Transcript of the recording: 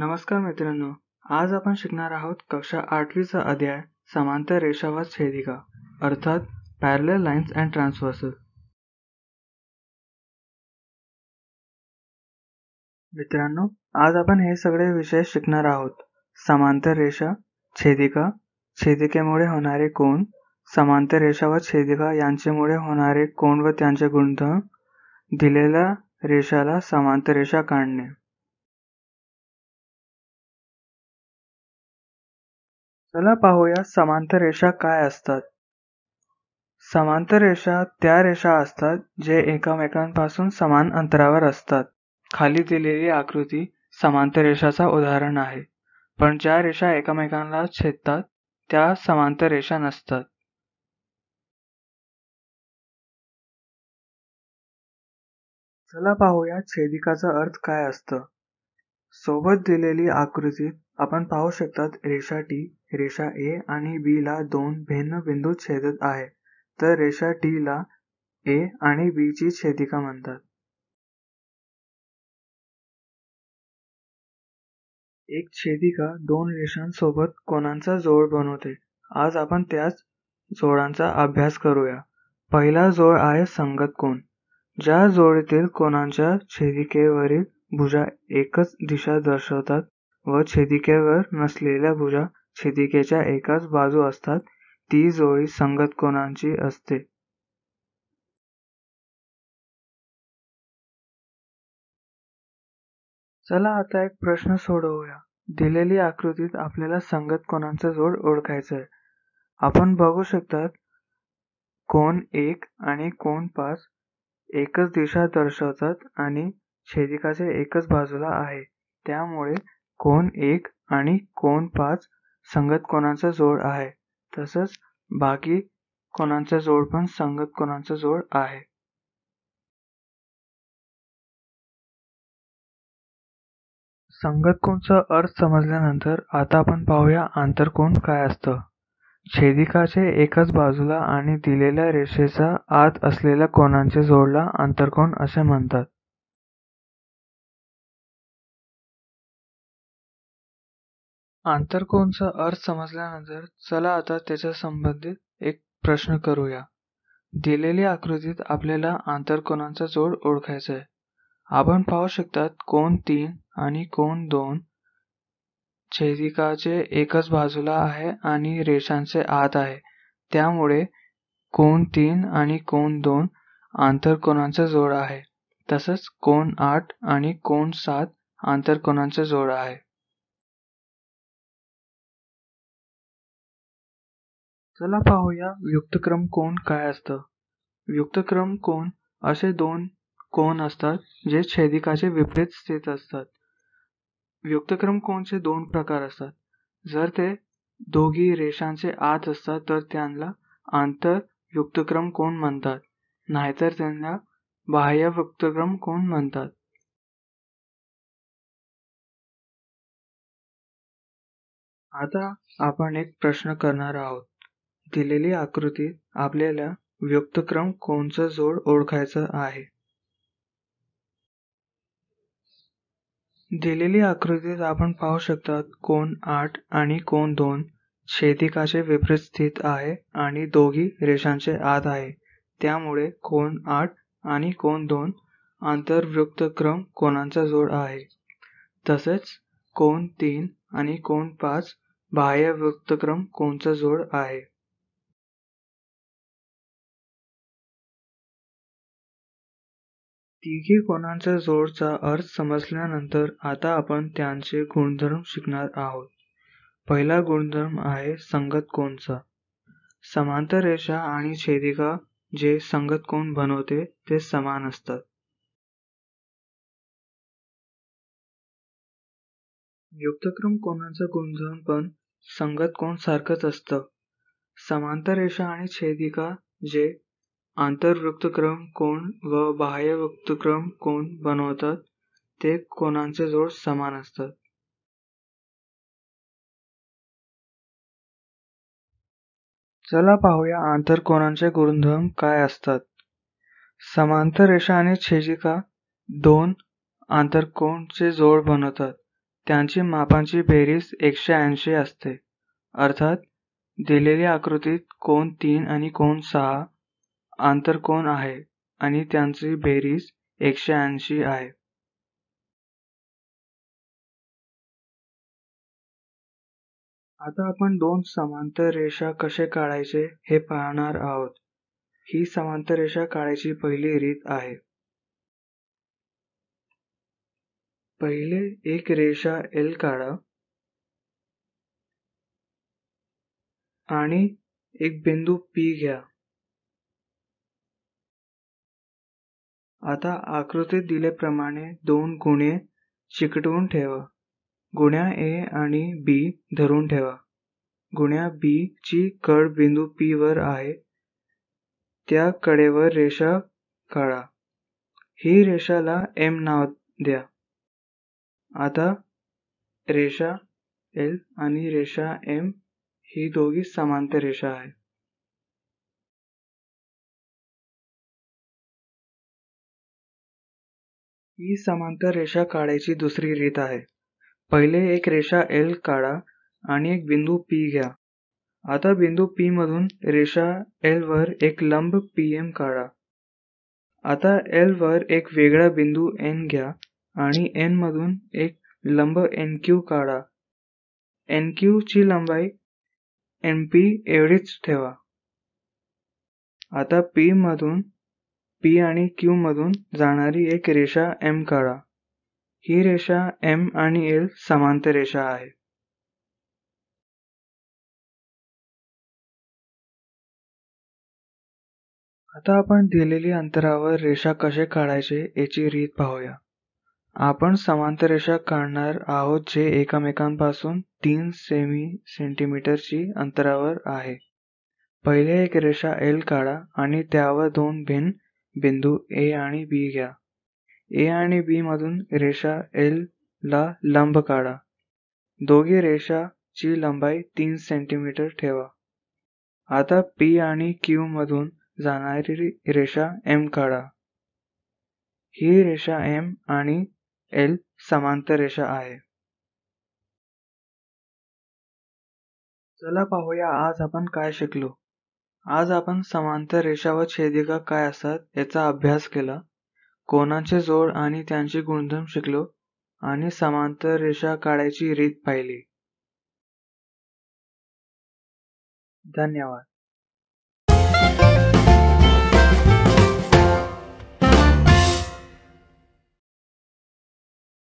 नमस्कार मित्रांनो आज आपण शिकणार आहोत कक्षा आठवीचा अध्याय समांतर रेषा व छेदिका अर्थात पॅरल लाईन्स अँड ट्रान्सवर्सल मित्रांनो आज आपण हे सगळे विषय शिकणार आहोत समांतर रेषा छेदिका छेदिकेमुळे होणारे कोण समांतर रेषा व छेदिका यांच्यामुळे होणारे कोण व त्यांचे गुणधर्म दिलेल्या रेषाला समांतर रेषा काढणे चला पाहूया समांतर रेषा काय असतात समांतर रेषा त्या रेषा असतात जे एकमेकांपासून समान अंतरावर असतात खाली दिलेली आकृती समांतर रेषाचा उदाहरण आहे पण ज्या रेषा एकमेकांना छेदतात त्या समांतर रेषा नसतात चला पाहूया छेदिकाचा अर्थ काय असतं सोबत दिलेली आकृती आपण पाहू शकतात रेषा टी रेषा ए आणि बी ला दोन भिन्न बिंदू छेदत आहे तर रेषा टी ला ए आणि बी ची छेदिका म्हणतात एक छेदिका दोन रेषांसोबत कोनांचा जोड बनवते आज आपण त्याच जोडांचा अभ्यास करूया पहिला जोड आहे संगत कोन ज्या जोडीतील कोनांच्या छेदिकेवरील भुजा एकच दिशा दर्शवतात व छेदिकेवर नसलेल्या भुजा शेदिकेच्या एकाच बाजू असतात ती जोडी संगत कोनांची असते चला आता एक प्रश्न सोडवूया दिलेली आकृतीत आपल्याला संगत कोणांचा जोड ओळखायचा आहे आपण बघू शकतात कोण एक आणि कोण पाच एकच दिशा दर्शवतात आणि छेदिकाच्या एकच बाजूला आहे त्यामुळे कोण एक आणि कोण पाच संगत कोणाचा जोड आहे तसंच बाकी कोणाचा जोड पण संगत कोणाचा जोड आहे संगत संगतकोणचा अर्थ समजल्यानंतर आता आपण पाहूया आंतरकोण काय असतं छेदिकाचे एकाच बाजूला आणि दिलेल्या रेषेचा आत असलेल्या कोनांच्या जोडला आंतरकोण असे म्हणतात आंतरकोनचा अर्थ समजल्यानंतर चला आता त्याच्या संबंधित एक प्रश्न करूया दिलेल्या आकृतीत आपल्याला आंतरकोनांचा जोड ओळखायचा आहे आपण पाहू शकतात कोण तीन आणि कोण दोन छेदिकाचे एकच बाजूला आहे आणि रेषांचे आत आहे त्यामुळे कोण तीन आणि कोण दोन आंतरकोनांचा जोड आहे तसंच कोण आठ आणि कोण सात आंतरकोनांचा जोड आहे चला पाहूया युक्तक्रम कोण काय असतं युक्तक्रम कोण असे दोन कोण असतात जे छेदिकाचे विपरीत स्थित असतात युक्तक्रम कोणचे दोन प्रकार असतात जर ते दोघी रेषांचे आत असतात तर त्यांना आंतर युक्तक्रम कोण म्हणतात नाहीतर त्यांना बाह्य व्युक्तक्रम कोण म्हणतात आता आपण एक प्रश्न करणार आहोत दिलेली आकृतीत आपल्याला व्यक्तक्रम कोणचा जोड ओळखायचा आहे. दिलेली आकृतीत आपण पाहू शकतात कोन आठ आणि कोन दोन छेदिकाचे विपरीत स्थित आहे आणि दोघी रेषांचे आत आहे. त्यामुळे कोन आठ आणि कोन दोन आंतरव्युत्क्रम कोनांचा जोड आहे. तसेच कोन तीन आणि कोन पाच बाह्य व्यक्तक्रम कोनचा जोड आहे. तिघी जोडचा अर्थ समजल्यानंतर आता आपण त्यांचे गुणधर्म शिकणार आहोत पहिला गुणधर्म आहे संगत कोणचा समांतर रेषा आणि छेदिका जे संगत कोण बनवते ते समान असतात युक्तक्रम कोणाचं गुणधर्म पण संगत कोण सारखंच असतं समांतर रेषा आणि छेदिका जे आंतरवृत्तक्रम कोण व वृत्तक्रम कोण बनवतात ते कोनांचे जोड समान असतात. चला पाहूया आंतरकोनांचे गुणधर्म काय असतात. समांतर रेषा आणि छेदिका दोन आंतरकोनचे जोड बनवतात. त्यांची मापांची बेरीज एकशे ऐंशी असते. अर्थात दिलेल्या आकृतीत कोण तीन आणि कोण सहा आंतर कोन आहे आणि त्यांची बेरीज एकशे ऐंशी आहे आता आपण दोन समांतर रेषा कसे काढायचे हे पाहणार आहोत ही समांतर रेषा काढायची पहिली रीत आहे पहिले एक रेषा एल काढा आणि एक बिंदू पी घ्या आता आकृतीत दिल्याप्रमाणे दोन गुणे चिकटवून ठेवा गुण्या ए आणि बी धरून ठेवा गुण्या बी ची कड बिंदू पी वर आहे त्या कडेवर रेषा काढा ही रेषाला एम नाव द्या आता रेषा एल आणि रेषा एम ही दोघी समांतर रेषा आहे ही समांतर रेषा काढायची दुसरी रीत आहे पहिले एक रेषा एल काढा आणि एक बिंदू पी घ्या आता बिंदू पी मधून रेषा एल वर एक लंब पी एम काढा आता एल वर एक वेगळा बिंदू एन घ्या आणि एन मधून एक लंब एन क्यू काढा एन क्यू ची लंबाई एन पी एवढीच ठेवा आता पी मधून पी आणि क्यू मधून जाणारी एक रेषा एम काढा ही रेषा एम आणि एल समांतर रेषा आहे आता आपण दिलेली अंतरावर रेषा कसे काढायचे याची रीत पाहूया आपण समांतर रेषा काढणार आहोत जे एकमेकांपासून तीन सेमी सेंटीमीटरची अंतरावर आहे पहिले एक रेषा एल काढा आणि त्यावर दोन भिन्न बिंदू ए आणि बी घ्या ए आणि बी मधून रेषा एल ला लंब काढा दोघी रेषा ची लंबाई तीन सेंटीमीटर ठेवा आता पी आणि क्यू मधून जाणारी रेषा एम काढा ही रेषा एम आणि एल समांतर रेषा आहे चला पाहूया आज आपण काय शिकलो आज आपण समांतर रेषा व छेदिका काय असतात याचा अभ्यास केला कोनांचे जोड आणि त्यांचे गुणधर्म शिकलो आणि समांतर रेषा काढायची रीत पाहिली धन्यवाद